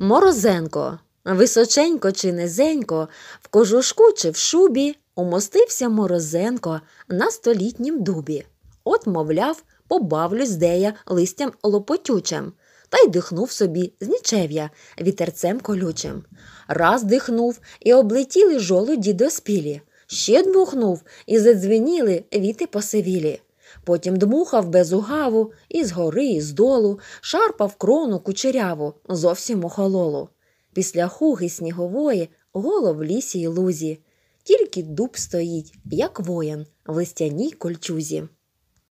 Морозенко, височенько чи низенько, в кожушку чи в шубі умостився морозенко на столітнім дубі. От, мовляв, побавлюсь дея листям лопотючим. Та й дихнув собі з нічев'я вітерцем колючим. Раз дихнув і облетіли жолуді до спілі, ще дмухнув і задзвеніли віти посивілі. Потім дмухав без угаву і згори, і здолу, шарпав крону кучеряву, зовсім охололу. Після хуги снігової голов в лісі й лузі. Тільки дуб стоїть, як воїн, в листяній кольчузі.